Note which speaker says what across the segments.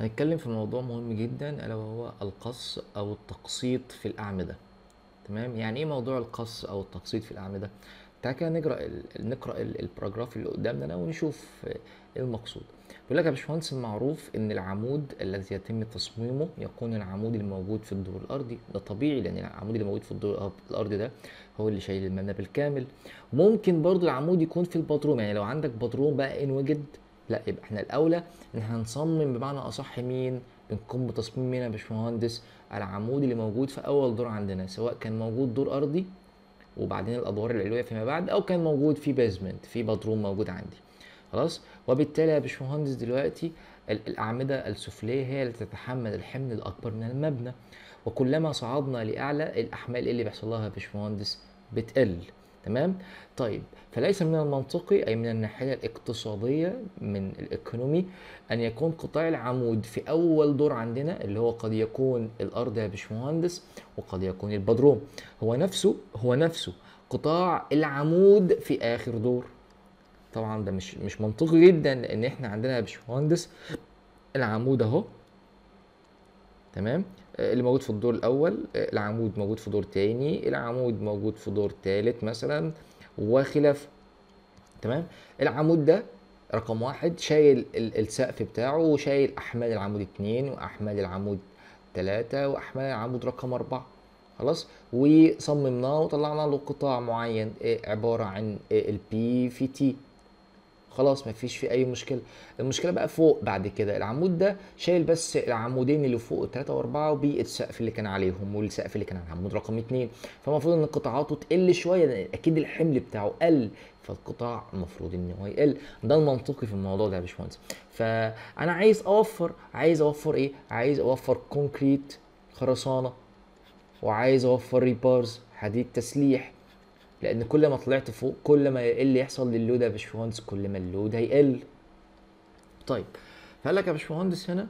Speaker 1: هنتكلم في موضوع مهم جدا الا وهو القص او التقسيط في الاعمده تمام يعني ايه موضوع القص او التقسيط في الاعمده تعال كده نقرا نقرا الباراجراف البراجراف اللي قدامنا ده ونشوف ايه المقصود بيقول لك يا باشمهندس المعروف ان العمود الذي يتم تصميمه يكون العمود الموجود في الدور الارضي ده طبيعي لان العمود اللي موجود في الدور الارضي ده هو اللي شايل المبنى بالكامل ممكن برضو العمود يكون في البدروم يعني لو عندك بدروم بقى ان وجد لا يبقى احنا الاولى ان احنا نصمم بمعنى اصح مين بنقوم بتصميم مين يا باشمهندس العمود اللي موجود في اول دور عندنا سواء كان موجود دور ارضي وبعدين الادوار العلويه فيما بعد او كان موجود في بيزمنت في بدروم موجود عندي خلاص وبالتالي يا باشمهندس دلوقتي الاعمده السفليه هي اللي تتحمل الحمل الاكبر من المبنى وكلما صعدنا لاعلى الاحمال اللي بيحصل لها يا باشمهندس بتقل تمام طيب فليس من المنطقي اي من الناحيه الاقتصاديه من الايكونومي ان يكون قطاع العمود في اول دور عندنا اللي هو قد يكون الارض يا باشمهندس وقد يكون البدروم هو نفسه هو نفسه قطاع العمود في اخر دور طبعا ده مش مش منطقي جدا لان احنا عندنا يا باشمهندس العمود اهو تمام آه، اللي موجود في الدور الاول آه، العمود موجود في دور تاني العمود موجود في دور تالت مثلا وخلافه تمام العمود ده رقم واحد شايل السقف بتاعه وشايل احمال العمود اتنين واحمال العمود تلاتة واحمال العمود رقم اربعة خلاص وصممناه وطلعنا له قطاع معين آه، عباره عن البي في تي خلاص مفيش فيه اي مشكله المشكله بقى فوق بعد كده العمود ده شايل بس العمودين اللي فوق 3 واربعه 4 وبيئه السقف اللي كان عليهم والسقف اللي كان على العمود رقم اثنين فالمفروض ان قطاعاته تقل شويه لان اكيد الحمل بتاعه قل فالقطاع المفروض ان هو يقل ده المنطقي في الموضوع ده يا باشمهندس فانا عايز اوفر عايز اوفر ايه عايز اوفر كونكريت خرسانه وعايز اوفر ريبارز حديد تسليح لان كل ما طلعت فوق كل ما اللي يحصل للود يا باشمهندس كل ما اللود هيقل طيب فقال لك يا باشمهندس هنا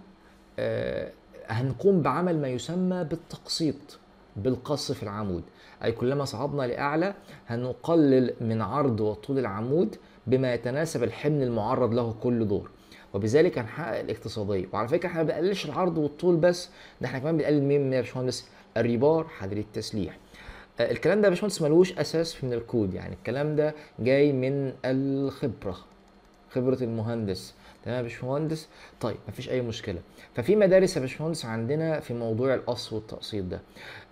Speaker 1: آه هنقوم بعمل ما يسمى بالتقسيط بالقص في العمود أي كلما صعدنا لأعلى هنقلل من عرض وطول العمود بما يتناسب الحمل المعرض له كل دور وبذلك هنحقق الاقتصادية وعلى فكرة احنا ما بنقللش العرض والطول بس ده احنا كمان بنقلل مين يا باشمهندس الريبار حذر التسليح آه، الكلام ده يا باشمهندس ملوش اساس من الكود يعني الكلام ده جاي من الخبره خبره المهندس تمام يا باشمهندس طيب مفيش اي مشكله ففي مدارس يا باشمهندس عندنا في موضوع القص والتقسيط ده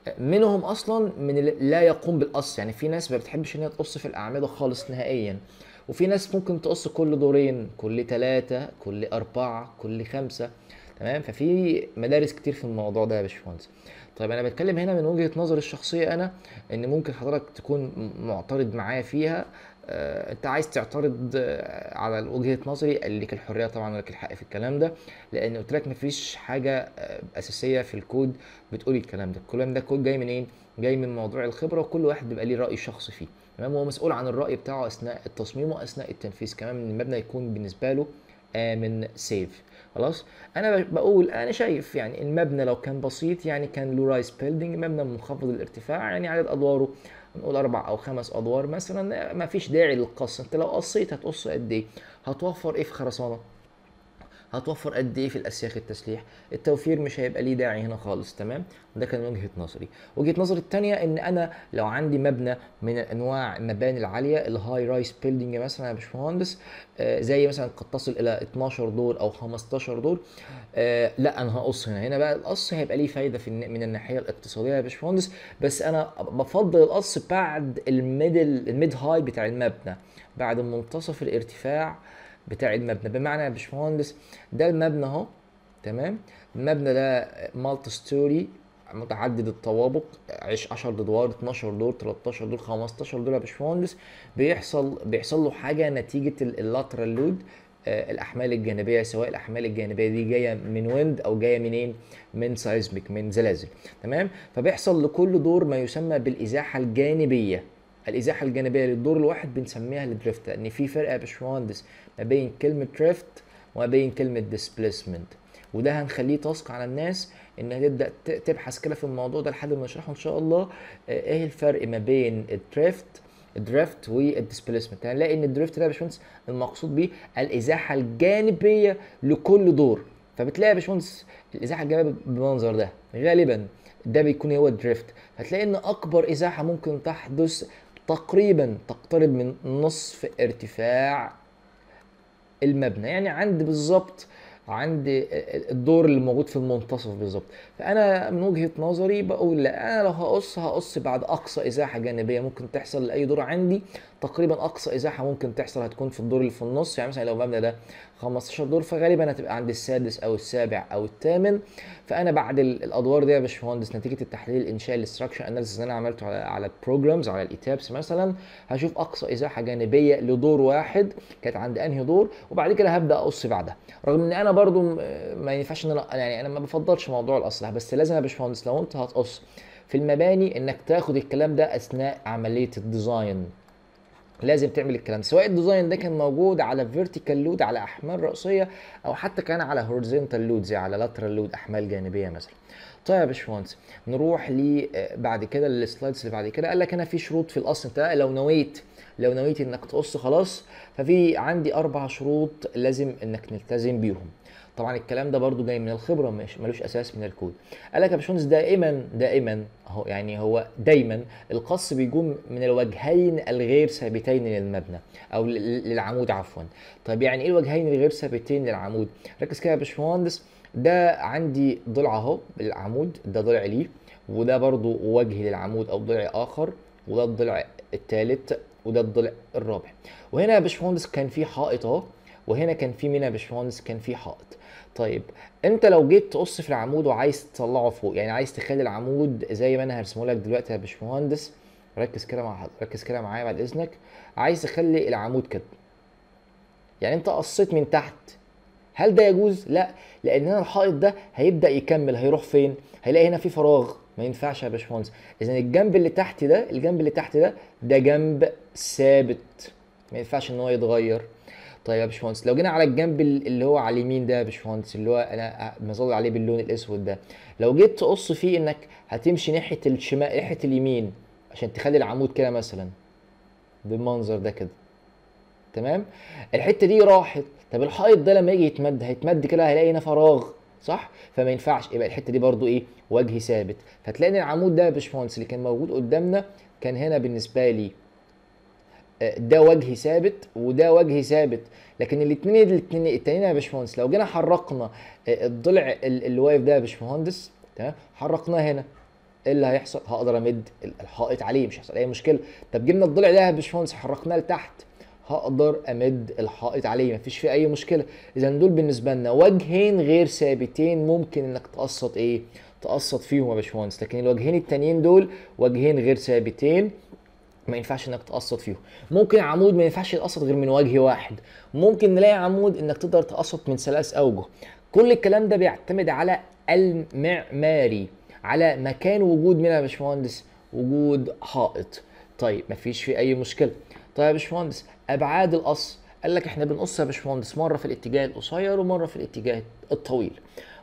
Speaker 1: آه، منهم اصلا من لا يقوم بالقص يعني في ناس ما بتحبش ان هي تقص في الاعمده خالص نهائيا وفي ناس ممكن تقص كل دورين كل ثلاثة كل أربعة كل خمسة تمام ففي مدارس كتير في الموضوع ده يا باشمهندس طيب انا بتكلم هنا من وجهه نظري الشخصيه انا ان ممكن حضرتك تكون معترض معايا فيها آه، انت عايز تعترض آه، على وجهه نظري لك الحريه طبعا لك الحق في الكلام ده لان قلت لك مفيش حاجه آه، اساسيه في الكود بتقول الكلام ده الكلام ده كود جاي منين جاي من موضوع الخبره وكل واحد بيبقى ليه راي شخصي فيه تمام هو مسؤول عن الراي بتاعه اثناء التصميم واثناء التنفيذ كمان المبنى يكون بالنسبه له امن سيف خلاص انا بقول انا شايف يعني المبنى لو كان بسيط يعني كان لو رايز بيلدينج مبنى منخفض الارتفاع يعني عدد ادواره نقول اربع او خمس ادوار مثلا ما فيش داعي للقص انت لو قصيت هتقص قد ايه هتوفر ايه في خرسانه هتوفر قد ايه في الاسياخ التسليح التوفير مش هيبقى ليه داعي هنا خالص تمام ده كان وجهه نظري وجهه نظري الثانيه ان انا لو عندي مبنى من انواع المباني العاليه الهاي رايس بيلدينج مثلا يا باشمهندس آه، زي مثلا قد تصل الى 12 دور او 15 دور آه، لا انا هقص هنا هنا بقى القص هيبقى ليه فايده في من الناحيه الاقتصاديه يا باشمهندس بس انا بفضل القص بعد الميدل الميد هاي بتاع المبنى بعد منتصف الارتفاع آه بتاع المبنى بمعنى يا باشمهندس ده المبنى اهو تمام المبنى ده مالتي ستوري متعدد الطوابق 10 ادوار 12 دور 13 دور 15 دور يا باشمهندس بيحصل بيحصل له حاجه نتيجه اللاترال لود آه، الاحمال الجانبيه سواء الاحمال الجانبيه دي جايه من ويند او جايه منين من سايزميك من زلازل تمام فبيحصل لكل دور ما يسمى بالازاحه الجانبيه الازاحه الجانبيه للدور الواحد بنسميها الدريفت لان في فرق يا باشمهندس ما بين كلمه دريفت وما بين كلمه ديسبليسمنت وده هنخليه تاسك على الناس انها تبدا تبحث كده في الموضوع ده لحد ما نشرحه ان شاء الله آه، ايه الفرق ما بين الدريفت الدريفت والديسبليسمنت هنلاقي يعني ان الدريفت ده يا باشمهندس المقصود بيه الازاحه الجانبيه لكل دور فبتلاقي يا باشمهندس الازاحه الجانبيه بالمنظر ده غالبا ده بيكون هو الدريفت هتلاقي ان اكبر ازاحه ممكن تحدث تقريبا تقترب من نصف ارتفاع المبنى يعني عند بالظبط عند الدور اللي موجود في المنتصف بالظبط فانا من وجهه نظري بقول لا انا لو هقص هقص بعد اقصى ازاحه جانبيه ممكن تحصل لاي دور عندي تقريبا اقصى ازاحه ممكن تحصل هتكون في الدور اللي في النص يعني مثلا لو المبنى ده 15 دور فغالبا هتبقى عند السادس او السابع او الثامن فانا بعد الادوار دي يا باشمهندس نتيجه التحليل الانشاء الاستراكشر اناليسيس اللي انا عملته على على البروجرامز على الايتابس مثلا هشوف اقصى ازاحه جانبيه لدور واحد كانت عند انهي دور وبعد كده هبدا اقص بعدها رغم ان انا برضو ما ينفعش ان انا يعني انا ما بفضلش موضوع الاصلح بس لازم يا باشمهندس لو انت هتقص في المباني انك تاخد الكلام ده اثناء عمليه الديزاين لازم تعمل الكلام سواء الديزاين ده كان موجود على فيرتيكال لود على احمال راسيه او حتى كان على هوريزونتال يعني لودز على لاترال لود احمال جانبيه مثلا طيب يا باشمهندس نروح ل آه، بعد كده للسلايدز اللي بعد كده قال لك انا في شروط في الاصل انت لو نويت لو نويت انك تقص خلاص ففي عندي اربع شروط لازم انك نلتزم بيهم طبعا الكلام ده برده جاي من الخبره مش ملوش اساس من الكود قال لك يا باشمهندس دائما دائما هو يعني هو دايما القص بيجوم من الوجهين الغير ثابتين للمبنى او للعمود عفوا طيب يعني ايه الوجهين الغير ثابتين للعمود ركز كده يا باشمهندس ده عندي ضلع اهو بالعمود ده ضلع ليه وده برضو وجه للعمود او ضلع اخر وده الضلع الثالث وده الضلع الرابع وهنا يا باشمهندس كان في حائط اهو وهنا كان في مين يا باشمهندس كان في حائط طيب انت لو جيت تقص في العمود وعايز تطلعه فوق يعني عايز تخلي العمود زي ما انا هرسمه لك دلوقتي يا باشمهندس ركز كده مع ركز كده معايا بعد اذنك عايز تخلي العمود كده يعني انت قصيت من تحت هل ده يجوز لا لان هنا الحائط ده هيبدا يكمل هيروح فين هيلاقي هنا في فراغ ما ينفعش يا باشمهندس اذا الجنب اللي تحت ده الجنب اللي تحت ده ده جنب ثابت ما ينفعش ان هو يتغير طيب يا باشمهندس لو جينا على الجنب اللي هو على اليمين ده يا باشمهندس اللي هو انا مظل عليه باللون الاسود ده لو جيت تقص فيه انك هتمشي ناحيه الشمال ناحيه اليمين عشان تخلي العمود كده مثلا بالمنظر ده كده تمام الحته دي راحت طب الحائط ده لما يجي يتمد هيتمد كده هيلاقي هنا فراغ صح فما ينفعش يبقى الحته دي برضو ايه وجه ثابت فتلاقي ان العمود ده يا باشمهندس اللي كان موجود قدامنا كان هنا بالنسبه لي آه، ده وجه ثابت وده وجه ثابت لكن الاثنين الاثنين التانيين يا باشمهندس لو جينا حرقنا آه، الضلع اللي واقف ده يا باشمهندس تمام حرقناه هنا ايه اللي هيحصل؟ هقدر امد الحائط عليه مش هيحصل اي مشكله، طب جبنا الضلع ده يا باشمهندس حرقناه لتحت هقدر امد الحائط عليه مفيش فيه اي مشكله اذا دول بالنسبه لنا وجهين غير ثابتين ممكن انك تقسط ايه تقسط فيهم يا باشمهندس لكن الوجهين التانيين دول وجهين غير ثابتين ما ينفعش انك تقسط فيهم ممكن عمود ما ينفعش يتقسط غير من وجه واحد ممكن نلاقي عمود انك تقدر تقسط من ثلاث اوجه كل الكلام ده بيعتمد على المعماري على مكان وجود مين يا باشمهندس وجود حائط طيب مفيش فيه اي مشكله طيب يا باشمهندس ابعاد القص قال لك احنا بنقصها يا باشمهندس مره في الاتجاه القصير ومره في الاتجاه الطويل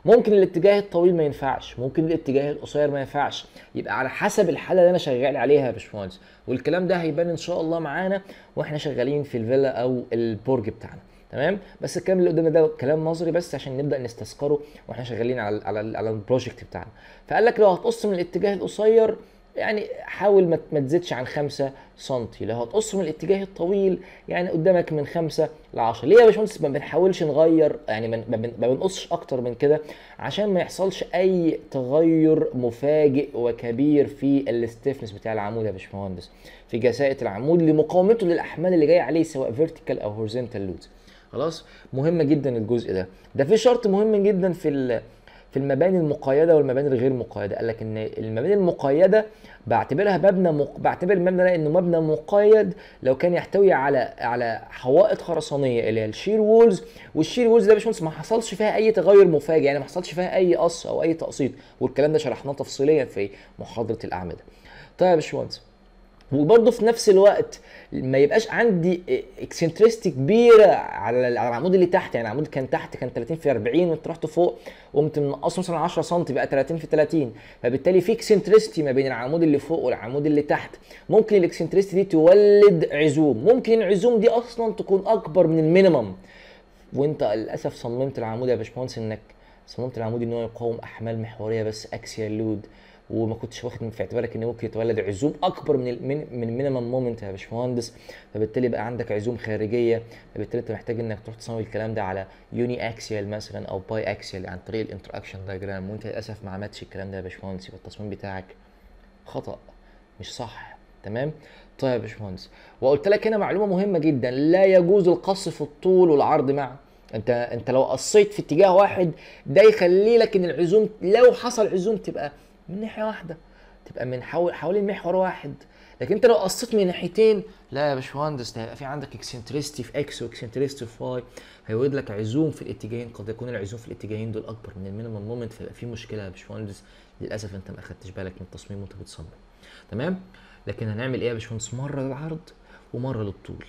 Speaker 1: ممكن الاتجاه الطويل ما ينفعش ممكن الاتجاه القصير ما ينفعش يبقى على حسب الحاله اللي انا شغال عليها يا باشمهندس والكلام ده هيبان ان شاء الله معانا واحنا شغالين في الفيلا او البرج بتاعنا تمام بس الكلام اللي قدامنا ده كلام نظري بس عشان نبدا نستذكره واحنا شغالين على على على البروجكت بتاعنا فقال لك لو هتقص من الاتجاه القصير يعني حاول ما تزيدش عن 5 سم لو هتقص من الاتجاه الطويل يعني قدامك من 5 ل 10 ليه يا باشمهندس ما بنحاولش نغير يعني ما بنقصش اكتر من كده عشان ما يحصلش اي تغير مفاجئ وكبير في الاستفنس بتاع العمود يا باشمهندس في جسائة العمود لمقاومته للاحمال اللي جايه عليه سواء فيرتيكال او هورزنتال لود خلاص مهم جدا الجزء ده ده في شرط مهم جدا في في المباني المقيده والمباني الغير مقيده قال لك ان المباني المقيده بعتبرها مبنى مق... بعتبر المبنى ده انه مبنى مقيد لو كان يحتوي على على حوائط خرسانيه اللي هي الشير وولز والشير وولز ده يا باشمهندس ما حصلش فيها اي تغير مفاجئ يعني ما حصلش فيها اي قص او اي تقسيط والكلام ده شرحناه تفصيليا في محاضره الاعمده طيب يا باشمهندس وبرضه في نفس الوقت ما يبقاش عندي اكسنتريستي كبيره على العمود اللي تحت يعني العمود كان تحت كان 30 في 40 وانت رحت فوق قمت منقصه مثلا 10 سم بقى 30 في 30 فبالتالي في اكسنتريستي ما بين العمود اللي فوق والعمود اللي تحت ممكن الاكسنتريستي دي تولد عزوم ممكن العزوم دي اصلا تكون اكبر من المينيمم وانت للاسف صممت العمود يا باشمهندس انك صممت العمود ان هو يقاوم احمال محوريه بس اكسيال لود وما كنتش واخد في اعتبارك ان ممكن يتولد عزوم اكبر من من من مينيمم مومنت يا باشمهندس فبالتالي بقى عندك عزوم خارجيه فبالتالي انت محتاج انك تروح تصمم الكلام ده على يوني اكسيال مثلا او باي اكسيال عن طريق الانتراكشن دايجرام وانت للاسف ما عملتش الكلام ده يا باشمهندس يبقى التصميم بتاعك خطا مش صح تمام طيب يا باشمهندس وقلت لك هنا معلومه مهمه جدا لا يجوز القص في الطول والعرض مع انت انت لو قصيت في اتجاه واحد ده يخلي لك ان العزوم لو حصل عزوم تبقى من ناحيه واحده تبقى من حول حوالين محور واحد لكن انت لو قصيت من ناحيتين لا يا باشمهندس ده هيبقى في عندك اكسنتريستي في اكس واكسنتريستي في واي هيولد لك عزوم في الاتجاهين قد يكون العزوم في الاتجاهين دول اكبر من المينيمم مومنت فيبقى في مشكله يا باشمهندس للاسف انت ما اخدتش بالك من التصميم وانت بتصمم تمام لكن هنعمل ايه يا باشمهندس مره للعرض ومره للطول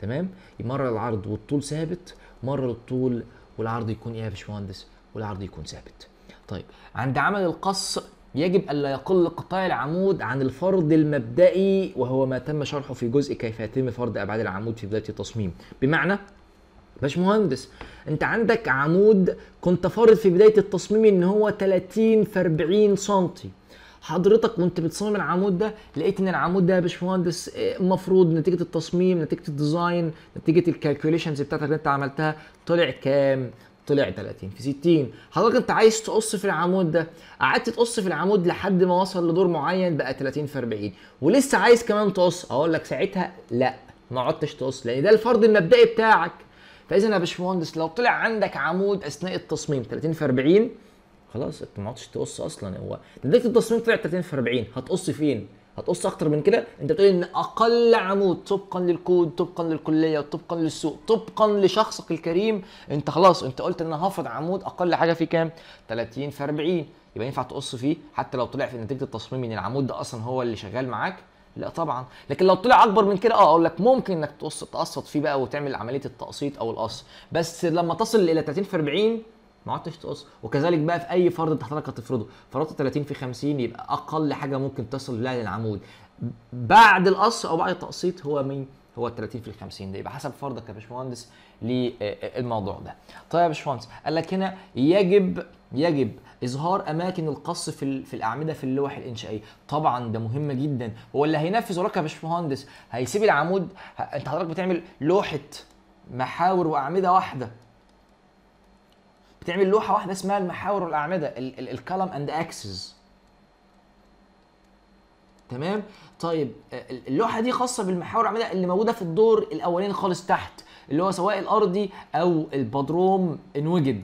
Speaker 1: تمام مره للعرض والطول ثابت مره للطول والعرض يكون ايه يا باشمهندس والعرض يكون ثابت طيب عند عمل القص يجب ألا يقل قطاع العمود عن الفرض المبدئي وهو ما تم شرحه في جزء كيف يتم فرض أبعاد العمود في بداية التصميم بمعنى باشمهندس انت عندك عمود كنت فارض في بدايه التصميم ان هو 30 في 40 سنتي حضرتك وانت بتصمم العمود ده لقيت ان العمود ده يا باشمهندس المفروض آه، نتيجه التصميم نتيجه الديزاين نتيجه الكالكوليشنز بتاعتك اللي انت عملتها طلع كام طلع 30 في 60 حضرتك انت عايز تقص في العمود ده قعدت تقص في العمود لحد ما وصل لدور معين بقى 30 في 40 ولسه عايز كمان تقص اقول لك ساعتها لا ما عدتش تقص لان ده الفرض المبدئي بتاعك فاذا يا باشمهندس لو طلع عندك عمود اثناء التصميم 30 في 40 خلاص انت ما عدتش تقص اصلا هو ده التصميم طلع 30 في 40 هتقص فين هتقص اكتر من كده انت بتقول ان اقل عمود طبقا للكود طبقا للكليه طبقا للسوق طبقا لشخصك الكريم انت خلاص انت قلت ان انا هفرض عمود اقل حاجه فيه كام 30 في 40 يبقى ينفع تقص فيه حتى لو طلع في نتيجه التصميم ان العمود ده اصلا هو اللي شغال معاك لا طبعا لكن لو طلع اكبر من كده اه اقول لك ممكن انك تقص تقسط فيه بقى وتعمل عمليه التقسيط او القص بس لما تصل الى 30 في 40 ما عدتش تقص وكذلك بقى في اي فرض انت حضرتك هتفرضه فرضت 30 في 50 يبقى اقل حاجه ممكن تصل لها للعمود بعد القص او بعد التقسيط هو مين هو 30 في 50 ده يبقى حسب فرضك يا باشمهندس للموضوع ده طيب يا باشمهندس قال لك هنا يجب يجب اظهار اماكن القص في في الاعمده في اللوح الانشائيه طبعا ده مهم جدا هو اللي هينفذ وراك يا باشمهندس هيسيب العمود انت حضرتك بتعمل لوحه محاور واعمده واحده تعمل لوحه واحده اسمها المحاور والاعمده الكلم اند اكسس تمام طيب اللوحه دي خاصه بالمحاور والاعمده اللي موجوده في الدور الاولاني خالص تحت اللي هو سواء الارضي او البدروم انوجد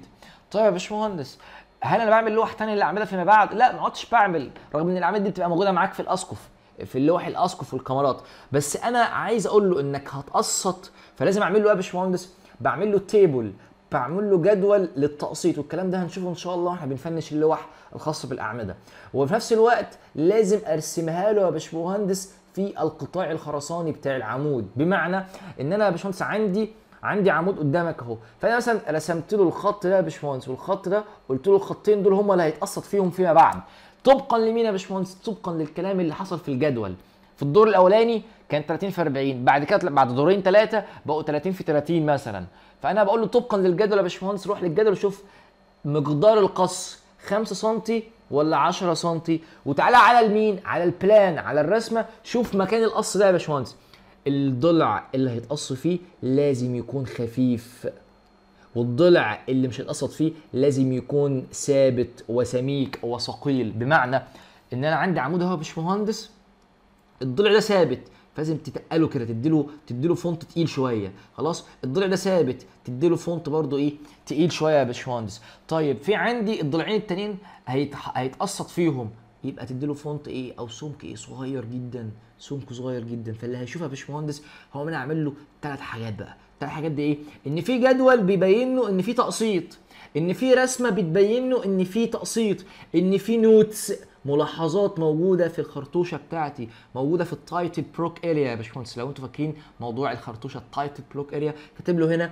Speaker 1: طيب يا باشمهندس هل انا بعمل لوحه ثانيه للاعمده فيما بعد لا ما عدتش بعمل رغم ان الاعمده دي بتبقى موجوده معاك في الاسقف في اللوح الاسقف والكاميرات بس انا عايز اقول له انك هتقسط فلازم اعمل له ايه يا باشمهندس بعمل له تيبل فاعمل له جدول للتقسيط والكلام ده هنشوفه ان شاء الله واحنا بنفنش اللوح الخاص بالاعمده وفي نفس الوقت لازم ارسمها له يا باشمهندس في القطاع الخرساني بتاع العمود بمعنى ان انا يا باشمهندس عندي عندي عمود قدامك اهو فانا مثلا رسمت له الخط ده يا باشمهندس والخط ده قلت له الخطين دول هم اللي هيتقسط فيهم فيما بعد طبقا لمين يا باشمهندس طبقا للكلام اللي حصل في الجدول في الدور الاولاني كان 30 في 40 بعد كده بعد دورين ثلاثه بقوا 30 في 30 مثلا فانا بقول له طبقا للجدول يا باشمهندس روح للجدول وشوف مقدار القص 5 سم ولا 10 سم وتعالى على المين على البلان على الرسمه شوف مكان القص ده يا باشمهندس الضلع اللي هيتقص فيه لازم يكون خفيف والضلع اللي مش هيتقصد فيه لازم يكون ثابت وسميك وثقيل بمعنى ان انا عندي عمود اهو يا باشمهندس الضلع ده ثابت فلازم تتقله كده تديله تديله فونت تقيل شويه خلاص الضلع ده ثابت تديله فونت برده ايه تقيل شويه يا باشمهندس طيب في عندي الضلعين التانيين هيتقسط فيهم يبقى تديله فونت ايه او سمك ايه صغير جدا سمك صغير جدا فاللي هيشوفها يا باشمهندس هو انا اعمل له ثلاث حاجات بقى الحاجات دي ايه ان في جدول بيبين له ان في تقسيط ان في رسمه بتبين له ان في تقسيط ان في نوتس ملاحظات موجوده في الخرطوشه بتاعتي موجوده في التايتل بروك اريا يا باشمهندس لو انتوا فاكرين موضوع الخرطوشه التايتل بروك اريا كاتب له هنا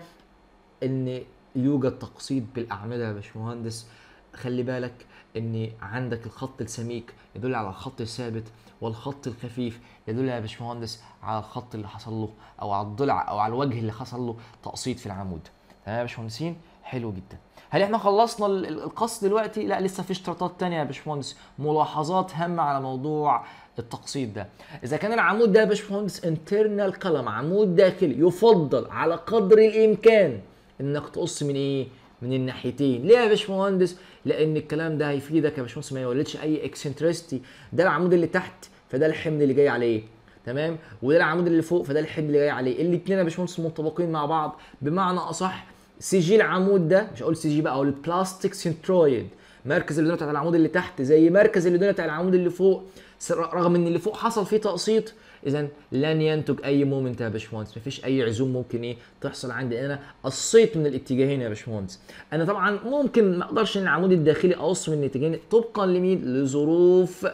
Speaker 1: ان يوجد تقسيط بالاعمده يا باشمهندس خلي بالك ان عندك الخط السميك يدل على الخط الثابت والخط الخفيف يدل يا باشمهندس على الخط اللي حصل له او على الضلع او على الوجه اللي حصل له تقسيط في العمود تمام يا باشمهندسين حلو جدا هل احنا خلصنا القص دلوقتي لا لسه في اشتراطات تانية يا باشمهندس ملاحظات هامه على موضوع التقسيط ده اذا كان العمود ده يا باشمهندس انترنال كلم عمود داخلي يفضل على قدر الامكان انك تقص من ايه من الناحيتين ليه يا باشمهندس لان الكلام ده هيفيدك يا باشمهندس ما يولدش اي اكسنتريستي ده العمود اللي تحت فده الحمل اللي جاي عليه تمام وده العمود اللي فوق فده الحمل اللي جاي عليه الاثنين يا باشمهندس متطابقين مع بعض بمعنى اصح سي جي العمود ده مش هقول سي جي بقى اقول البلاستيك سنترويد مركز الليدون بتاع العمود اللي تحت زي مركز الليدون بتاع العمود اللي فوق رغم ان اللي فوق حصل فيه تقسيط اذا لن ينتج اي مومنت يا باشمهندس مفيش اي عزوم ممكن ايه تحصل عندي انا قصيت من الاتجاهين يا باشمهندس انا طبعا ممكن ما اقدرش ان العمود الداخلي اقص من الاتجاهين طبقا لمين لظروف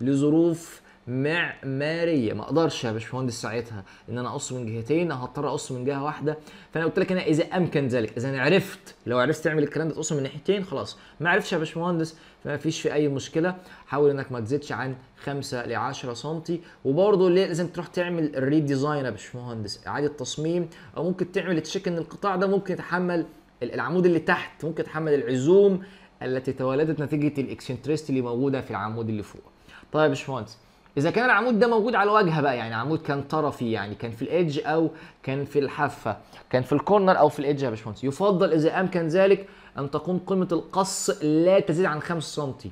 Speaker 1: لظروف معماريه ما اقدرش يا باشمهندس ساعتها ان انا اقص من جهتين هضطر اقص من جهه واحده فانا قلت لك انا اذا امكن ذلك اذا انا عرفت لو عرفت تعمل الكلام ده تقص من ناحيتين خلاص ما عرفتش يا باشمهندس فما فيش في اي مشكله حاول انك ما تزيدش عن 5 ل 10 سم وبرده لازم تروح تعمل ديزاين يا باشمهندس اعاده تصميم او ممكن تعمل تشيك ان القطاع ده ممكن يتحمل العمود اللي تحت ممكن يتحمل العزوم التي تولدت نتيجه الاكسنتريستي اللي موجوده في العمود اللي فوق طيب يا باشمهندس اذا كان العمود ده موجود على الواجهه بقى يعني عمود كان طرفي يعني كان في الايدج او كان في الحافه كان في الكورنر او في الايدج يا باشمهندس يفضل اذا امكن ذلك ان تكون قيمه القص لا تزيد عن 5 سم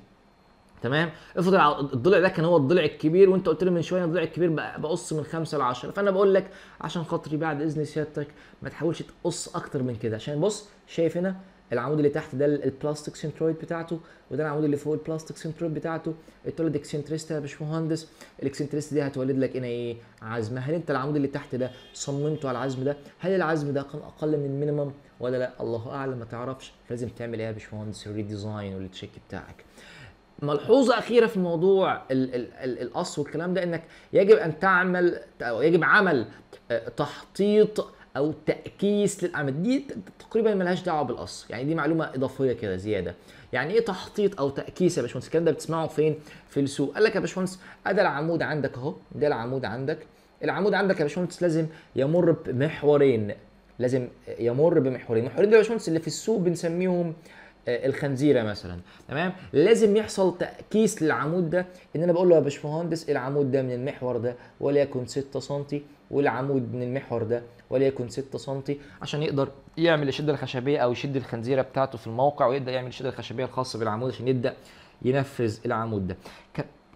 Speaker 1: تمام افرض الضلع ده كان هو الضلع الكبير وانت قلت لي من شويه الضلع الكبير بقص من 5 ل 10 فانا بقول لك عشان خاطري بعد اذن سيادتك ما تحاولش تقص اكتر من كده عشان بص شايف هنا العمود اللي تحت ده البلاستيك سنترويد بتاعته وده العمود اللي فوق البلاستيك سنترويد بتاعته اتولد اكسنتريستا يا باشمهندس الاكسنتريستا دي هتولد لك هنا ايه عزم هل انت العمود اللي تحت ده صممته على العزم ده هل العزم ده كان اقل من المينيمم ولا لا الله اعلم ما تعرفش لازم تعمل ايه يا باشمهندس الريديزاين والتشيك بتاعك ملحوظه اخيره في موضوع القص والكلام ده انك يجب ان تعمل او يجب عمل آه، تحطيط او تاكيس للاعمال دي تقريبا ملهاش دعوه بالاصل يعني دي معلومه اضافيه كده زياده يعني ايه تحطيط او تاكيس يا باشمهندس الكلام ده بتسمعه فين في السوق قال لك يا باشمهندس ادي العمود عندك اهو ده العمود عندك العمود عندك يا باشمهندس لازم يمر بمحورين لازم يمر بمحورين المحورين دول يا باشمهندس اللي في السوق بنسميهم آه، الخنزيره مثلا تمام لازم يحصل تاكيس للعمود ده ان انا بقول له يا باشمهندس العمود ده من المحور ده وليكن 6 سم والعمود من المحور ده وليكن 6 سم عشان يقدر يعمل الشده الخشبيه او يشد الخنزيره بتاعته في الموقع ويبدا يعمل الشده الخشبيه الخاصه بالعمود عشان يبدا ينفذ العمود ده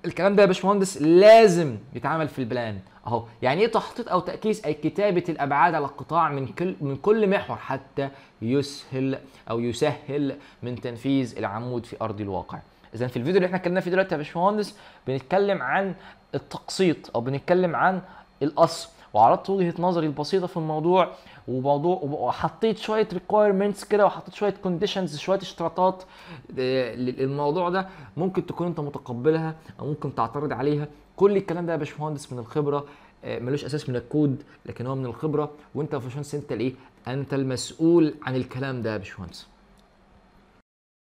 Speaker 1: الكلام ده يا باشمهندس لازم يتعمل في البلان اهو يعني ايه تخطيط او تاكيس اي كتابه الابعاد على القطاع من كل من كل محور حتى يسهل او يسهل من تنفيذ العمود في ارض الواقع اذا في الفيديو اللي احنا اتكلمنا فيه دلوقتي يا باشمهندس بنتكلم عن التقسيط او بنتكلم عن القصف وعرضت وجهه نظري البسيطه في الموضوع وموضوع وحطيت شويه ريكوايرمنتس كده وحطيت شويه كونديشنز شويه اشتراطات آه، للموضوع ده ممكن تكون انت متقبلها او ممكن تعترض عليها كل الكلام ده يا باشمهندس من الخبره آه، ملوش اساس من الكود لكن هو من الخبره وانت يا باشمهندس انت الايه انت المسؤول عن الكلام ده يا باشمهندس